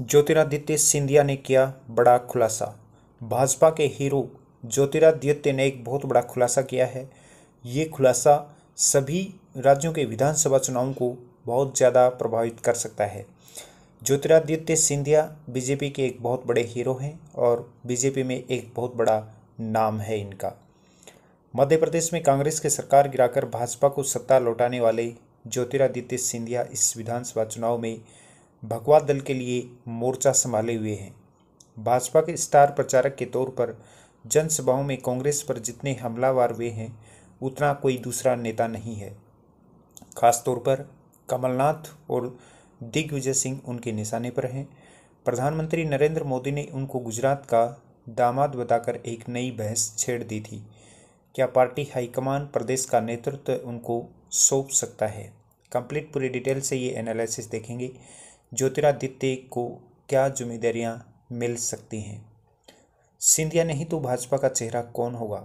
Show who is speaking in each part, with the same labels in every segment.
Speaker 1: ज्योतिरादित्य सिंधिया ने किया बड़ा खुलासा भाजपा के हीरो ज्योतिरादित्य ने एक बहुत बड़ा खुलासा किया है ये खुलासा सभी राज्यों के विधानसभा चुनावों को बहुत ज़्यादा प्रभावित कर सकता है ज्योतिरादित्य सिंधिया बीजेपी के एक बहुत बड़े हीरो हैं और बीजेपी में एक बहुत बड़ा नाम है इनका मध्य प्रदेश में कांग्रेस की सरकार गिराकर भाजपा को सत्ता लौटाने वाले ज्योतिरादित्य सिंधिया इस विधानसभा चुनाव में भगवा दल के लिए मोर्चा संभाले हुए हैं भाजपा के स्टार प्रचारक के तौर पर जनसभाओं में कांग्रेस पर जितने हमलावर हुए हैं उतना कोई दूसरा नेता नहीं है खासतौर पर कमलनाथ और दिग्विजय सिंह उनके निशाने पर हैं प्रधानमंत्री नरेंद्र मोदी ने उनको गुजरात का दामाद बताकर एक नई बहस छेड़ दी थी क्या पार्टी हाईकमान प्रदेश का नेतृत्व उनको सौंप सकता है कंप्लीट पूरी डिटेल से ये एनालिसिस देखेंगे ज्योतिरादित्य को क्या जिम्मेदारियाँ मिल सकती हैं सिंधिया नहीं तो भाजपा का चेहरा कौन होगा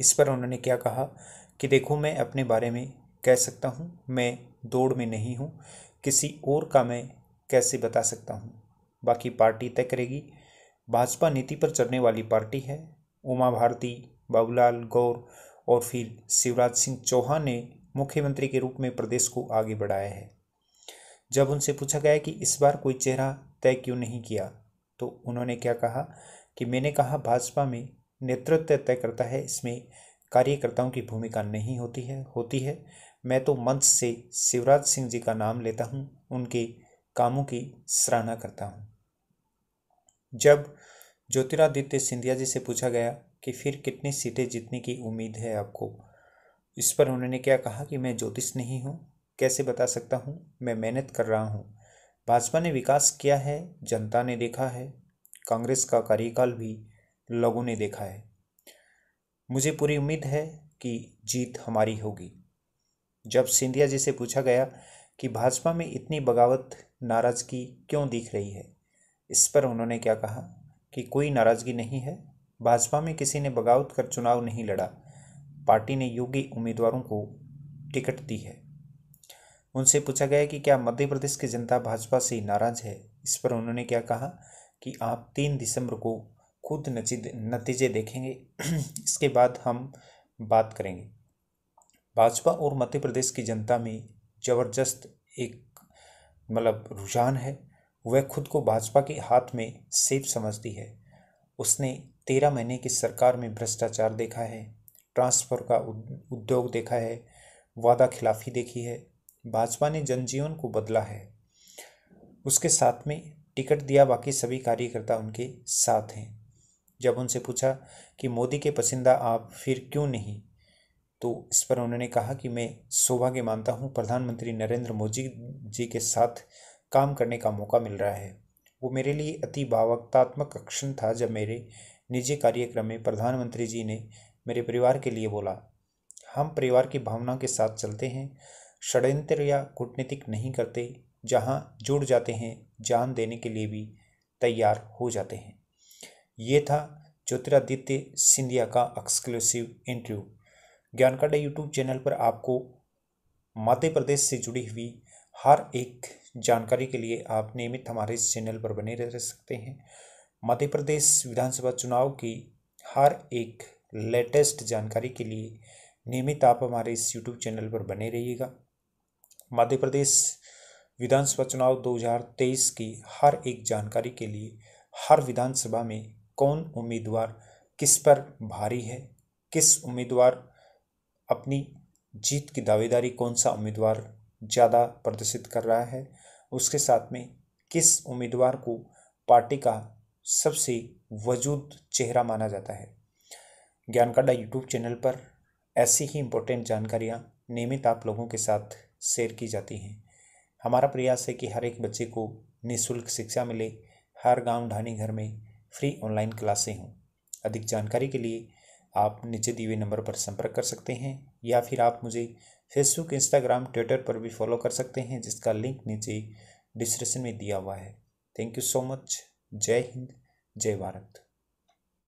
Speaker 1: इस पर उन्होंने क्या कहा कि देखो मैं अपने बारे में कह सकता हूँ मैं दौड़ में नहीं हूँ किसी और का मैं कैसे बता सकता हूँ बाकी पार्टी तय करेगी भाजपा नीति पर चढ़ने वाली पार्टी है उमा भारती बाबूलाल गौर और फिर शिवराज सिंह चौहान ने मुख्यमंत्री के रूप में प्रदेश को आगे बढ़ाया है जब उनसे पूछा गया कि इस बार कोई चेहरा तय क्यों नहीं किया तो उन्होंने क्या कहा कि मैंने कहा भाजपा में नेतृत्व तय करता है इसमें कार्यकर्ताओं की भूमिका नहीं होती है होती है मैं तो मंच से शिवराज सिंह जी का नाम लेता हूँ उनके कामों की सराहना करता हूँ जब ज्योतिरादित्य सिंधिया जी से पूछा गया कि फिर कितनी सीटें जीतने की उम्मीद है आपको इस पर उन्होंने क्या कहा कि मैं ज्योतिष नहीं हूँ कैसे बता सकता हूँ मैं मेहनत कर रहा हूँ भाजपा ने विकास किया है जनता ने देखा है कांग्रेस का कार्यकाल भी लोगों ने देखा है मुझे पूरी उम्मीद है कि जीत हमारी होगी जब सिंधिया जी से पूछा गया कि भाजपा में इतनी बगावत नाराज़गी क्यों दिख रही है इस पर उन्होंने क्या कहा कि कोई नाराज़गी नहीं है भाजपा में किसी ने बगावत कर चुनाव नहीं लड़ा पार्टी ने योगी उम्मीदवारों को टिकट दी है उनसे पूछा गया कि क्या मध्य प्रदेश की जनता भाजपा से नाराज है इस पर उन्होंने क्या कहा कि आप तीन दिसंबर को खुद नतीजे देखेंगे इसके बाद हम बात करेंगे भाजपा और मध्य प्रदेश की जनता में ज़बरदस्त एक मतलब रुझान है वह खुद को भाजपा के हाथ में सेफ समझती है उसने तेरह महीने की सरकार में भ्रष्टाचार देखा है ट्रांसफर का उद्योग देखा है वादा खिलाफी देखी है भाजपा ने जनजीवन को बदला है उसके साथ में टिकट दिया बाकी सभी कार्यकर्ता उनके साथ हैं जब उनसे पूछा कि मोदी के पसंदा आप फिर क्यों नहीं तो इस पर उन्होंने कहा कि मैं सौभाग्य मानता हूँ प्रधानमंत्री नरेंद्र मोदी जी के साथ काम करने का मौका मिल रहा है वो मेरे लिए अति भावकतात्मक क्षण था जब मेरे निजी कार्यक्रम में प्रधानमंत्री जी ने मेरे परिवार के लिए बोला हम परिवार की भावना के साथ चलते हैं षडयंत्र या कूटनीतिक नहीं करते जहां जुड़ जाते हैं जान देने के लिए भी तैयार हो जाते हैं ये था ज्योतिरादित्य सिंधिया का एक्सक्लूसिव इंटरव्यू ज्ञान का यूट्यूब चैनल पर आपको मध्य प्रदेश से जुड़ी हुई हर एक जानकारी के लिए आप नियमित हमारे इस चैनल पर बने रह सकते हैं मध्य प्रदेश विधानसभा चुनाव की हर एक लेटेस्ट जानकारी के लिए नियमित आप हमारे इस यूट्यूब चैनल पर बने रहिएगा मध्य प्रदेश विधानसभा चुनाव 2023 की हर एक जानकारी के लिए हर विधानसभा में कौन उम्मीदवार किस पर भारी है किस उम्मीदवार अपनी जीत की दावेदारी कौन सा उम्मीदवार ज़्यादा प्रदर्शित कर रहा है उसके साथ में किस उम्मीदवार को पार्टी का सबसे वजूद चेहरा माना जाता है ज्ञानकांडा यूट्यूब चैनल पर ऐसी ही इम्पोर्टेंट जानकारियाँ नियमित आप लोगों के साथ शेयर की जाती हैं हमारा प्रयास है कि हर एक बच्चे को निःशुल्क शिक्षा मिले हर गांव ढानी घर में फ्री ऑनलाइन क्लासें हों अधिक जानकारी के लिए आप नीचे दिए हुए नंबर पर संपर्क कर सकते हैं या फिर आप मुझे फेसबुक इंस्टाग्राम ट्विटर पर भी फॉलो कर सकते हैं जिसका लिंक नीचे डिस्क्रिप्शन में दिया हुआ है थैंक यू सो मच जय हिंद जय भारत